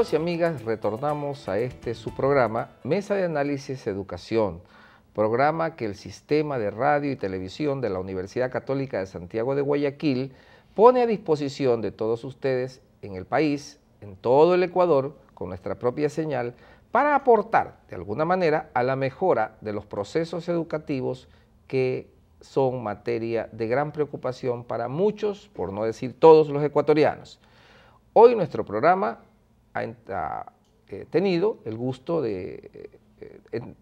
y amigas, retornamos a este su programa, Mesa de Análisis Educación, programa que el Sistema de Radio y Televisión de la Universidad Católica de Santiago de Guayaquil pone a disposición de todos ustedes en el país, en todo el Ecuador, con nuestra propia señal, para aportar de alguna manera a la mejora de los procesos educativos que son materia de gran preocupación para muchos, por no decir todos los ecuatorianos. Hoy nuestro programa ha, eh, tenido el gusto de... Eh,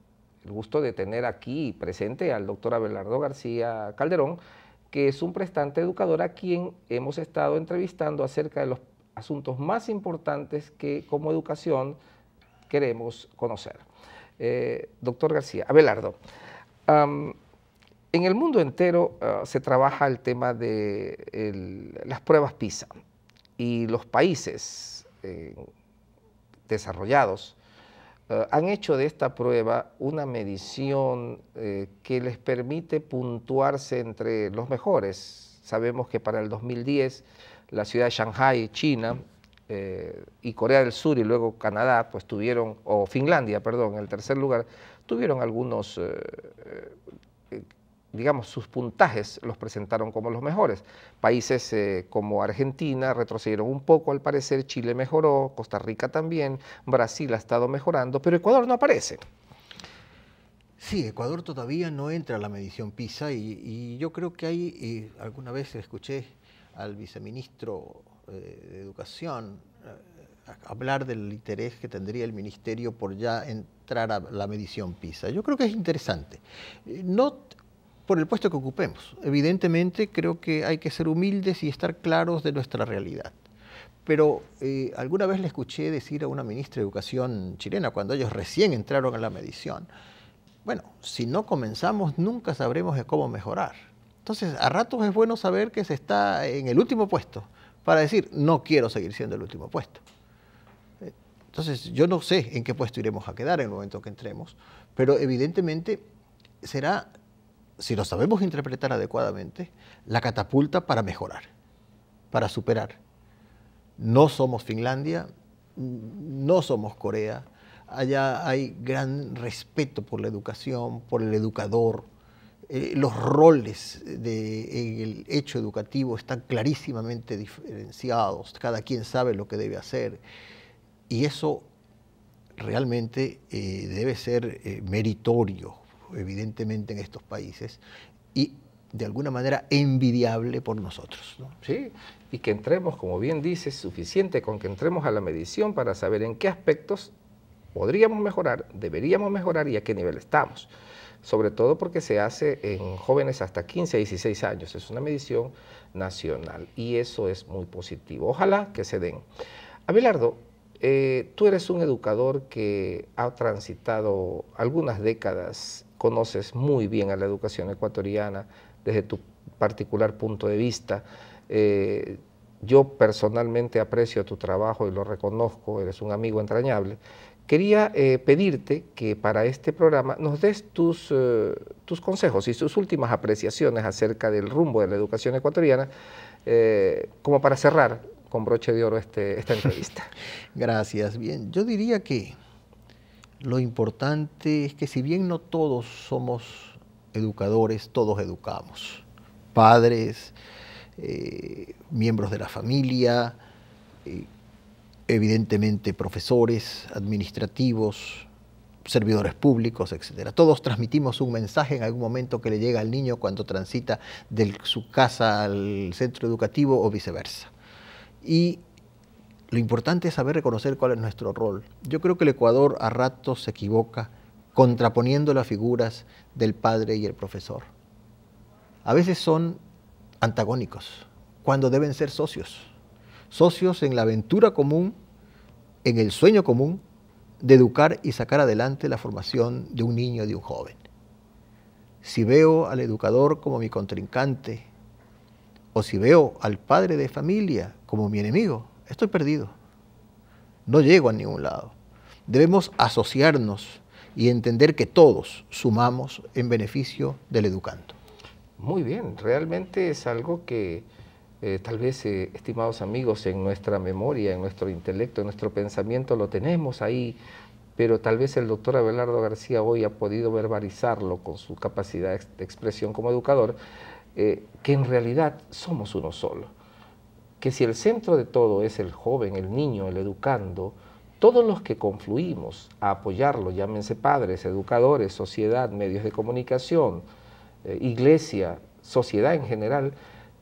el gusto de tener aquí presente al doctor Abelardo García Calderón, que es un prestante educador a quien hemos estado entrevistando acerca de los asuntos más importantes que como educación queremos conocer. Eh, doctor García, Abelardo, en el mundo entero ah, se trabaja el tema de las pruebas PISA y los países, desarrollados, eh, han hecho de esta prueba una medición eh, que les permite puntuarse entre los mejores. Sabemos que para el 2010 la ciudad de Shanghai, China eh, y Corea del Sur y luego Canadá, pues tuvieron, o Finlandia, perdón, en el tercer lugar, tuvieron algunos digamos, sus puntajes los presentaron como los mejores. Países eh, como Argentina retrocedieron un poco, al parecer, Chile mejoró, Costa Rica también, Brasil ha estado mejorando, pero Ecuador no aparece. Sí, Ecuador todavía no entra a la medición PISA y, yo creo que hay, alguna vez escuché al viceministro eh, de Educación eh, hablar del interés que tendría el ministerio por ya entrar a la medición PISA. Yo creo que es interesante. No por el puesto que ocupemos. Evidentemente creo que hay que ser humildes y estar claros de nuestra realidad. Pero eh, alguna vez le escuché decir a una ministra de Educación chilena, cuando ellos recién entraron a la medición, bueno, si no comenzamos nunca sabremos de cómo mejorar. Entonces, a ratos es bueno saber que se está en el último puesto para decir, no quiero seguir siendo el último puesto. Entonces, yo no sé en qué puesto iremos a quedar en el momento que entremos, pero evidentemente será si lo sabemos interpretar adecuadamente, la catapulta para mejorar, para superar. No somos Finlandia, no somos Corea. Allá hay gran respeto por la educación, por el educador. Eh, los roles de, en el hecho educativo están clarísimamente diferenciados. Cada quien sabe lo que debe hacer. Y eso realmente eh, debe ser eh, meritorio evidentemente en estos países, y de alguna manera envidiable por nosotros. Sí, y que entremos, como bien dices, suficiente con que entremos a la medición para saber en qué aspectos podríamos mejorar, deberíamos mejorar y a qué nivel estamos. Sobre todo porque se hace en jóvenes hasta 15, 16 años. Es una medición nacional y eso es muy positivo. Ojalá que se den. Abelardo, eh, tú eres un educador que ha transitado algunas décadas conoces muy bien a la educación ecuatoriana desde tu particular punto de vista. Eh, yo personalmente aprecio tu trabajo y lo reconozco, eres un amigo entrañable. Quería eh, pedirte que para este programa nos des tus, eh, tus consejos y tus últimas apreciaciones acerca del rumbo de la educación ecuatoriana, como para cerrar con broche de oro este, esta entrevista. Gracias. Bien, yo diría que lo importante es que si bien no todos somos educadores, todos educamos. Padres, eh, miembros de la familia, eh, evidentemente profesores, administrativos, servidores públicos, etc. Todos transmitimos un mensaje en algún momento que le llega al niño cuando transita de su casa al centro educativo o viceversa. Y lo importante es saber reconocer cuál es nuestro rol. Yo creo que el Ecuador a ratos se equivoca contraponiendo las figuras del padre y el profesor. A veces son antagónicos, cuando deben ser socios. Socios en la aventura común, en el sueño común de educar y sacar adelante la formación de un niño, de un joven. Si veo al educador como mi contrincante, o si veo al padre de familia como mi enemigo, estoy perdido. No llego a ningún lado. Debemos asociarnos y entender que todos sumamos en beneficio del educando. Muy bien, realmente es algo que eh, tal vez, eh, estimados amigos, en nuestra memoria, en nuestro intelecto, en nuestro pensamiento lo tenemos ahí, pero tal vez el doctor Abelardo García hoy ha podido verbalizarlo con su capacidad de expresión como educador, eh, que en realidad somos uno solo que si el centro de todo es el joven, el niño, el educando, todos los que confluimos a apoyarlo, llámense padres, educadores, sociedad, medios de comunicación, eh, iglesia, sociedad en general,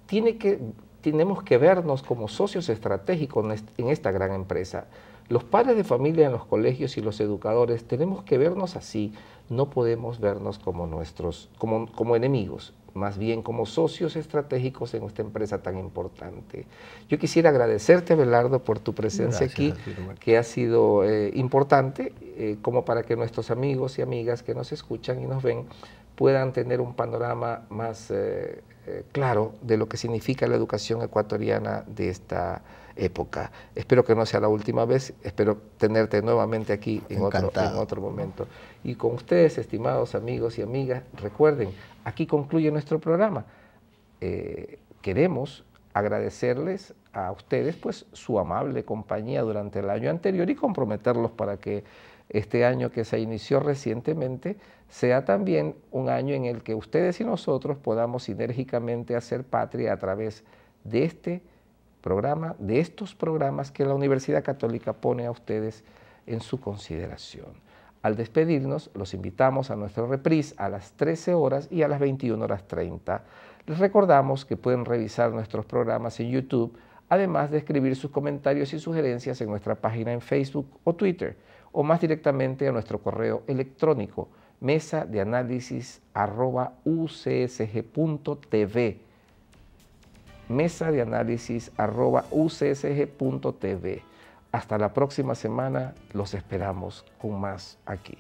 tiene que, tenemos que vernos como socios estratégicos en esta gran empresa. Los padres de familia en los colegios y los educadores tenemos que vernos así, no podemos vernos como, nuestros, como, como enemigos más bien como socios estratégicos en esta empresa tan importante. Yo quisiera agradecerte, Belardo, por tu presencia aquí, que ha sido eh, importante eh, como para que nuestros amigos y amigas que nos escuchan y nos ven puedan tener un panorama más eh, claro de lo que significa la educación ecuatoriana de esta época. Espero que no sea la última vez, espero tenerte nuevamente aquí en, otro, en otro, momento. Y con ustedes, estimados amigos y amigas, recuerden, aquí concluye nuestro programa. Eh, queremos agradecerles a ustedes pues, su amable compañía durante el año anterior y comprometerlos para que este año que se inició recientemente sea también un año en el que ustedes y nosotros podamos sinérgicamente hacer patria a través de este programa, de estos programas que la Universidad Católica pone a ustedes en su consideración. Al despedirnos, los invitamos a nuestro reprise a las 13 horas y a las 21 horas 30. Les recordamos que pueden revisar nuestros programas en YouTube, además de escribir sus comentarios y sugerencias en nuestra página en Facebook o Twitter, o más directamente a nuestro correo electrónico mesa de análisis mesa de análisis hasta la próxima semana, los esperamos con más aquí.